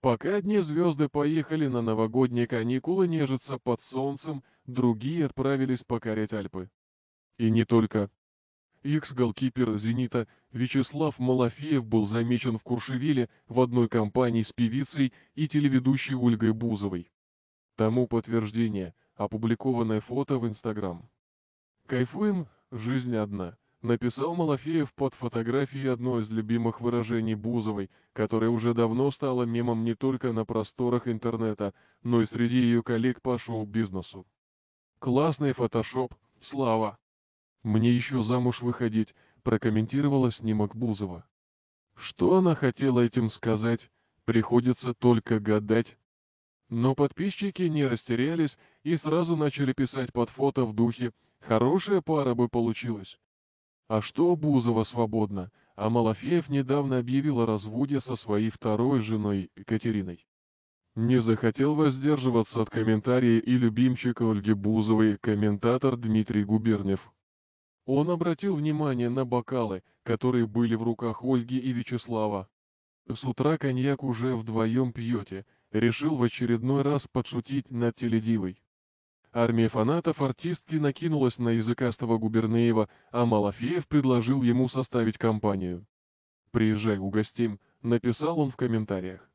Пока одни звезды поехали на новогодние каникулы нежиться под солнцем, другие отправились покорять Альпы. И не только. икс голкипер «Зенита» Вячеслав Малафеев был замечен в Куршевеле в одной компании с певицей и телеведущей Ольгой Бузовой. Тому подтверждение, опубликованное фото в Инстаграм. Кайфуем, жизнь одна написал Малафеев под фотографией одно из любимых выражений Бузовой, которое уже давно стало мемом не только на просторах интернета, но и среди ее коллег по шоу-бизнесу. «Классный фотошоп, слава!» «Мне еще замуж выходить», – прокомментировала снимок Бузова. Что она хотела этим сказать, приходится только гадать. Но подписчики не растерялись и сразу начали писать под фото в духе «Хорошая пара бы получилась». А что Бузова свободна, а Малафеев недавно объявил о разводе со своей второй женой, Екатериной. Не захотел воздерживаться от комментария и любимчика Ольги Бузовой, комментатор Дмитрий Губернев. Он обратил внимание на бокалы, которые были в руках Ольги и Вячеслава. С утра коньяк уже вдвоем пьете, решил в очередной раз подшутить над теледивой. Армия фанатов артистки накинулась на языкастого Губернеева, а Малафеев предложил ему составить компанию. «Приезжай угостим», — написал он в комментариях.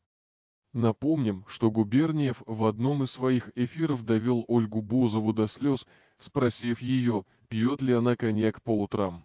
Напомним, что Губерниев в одном из своих эфиров довел Ольгу Бузову до слез, спросив ее, пьет ли она коньяк по утрам.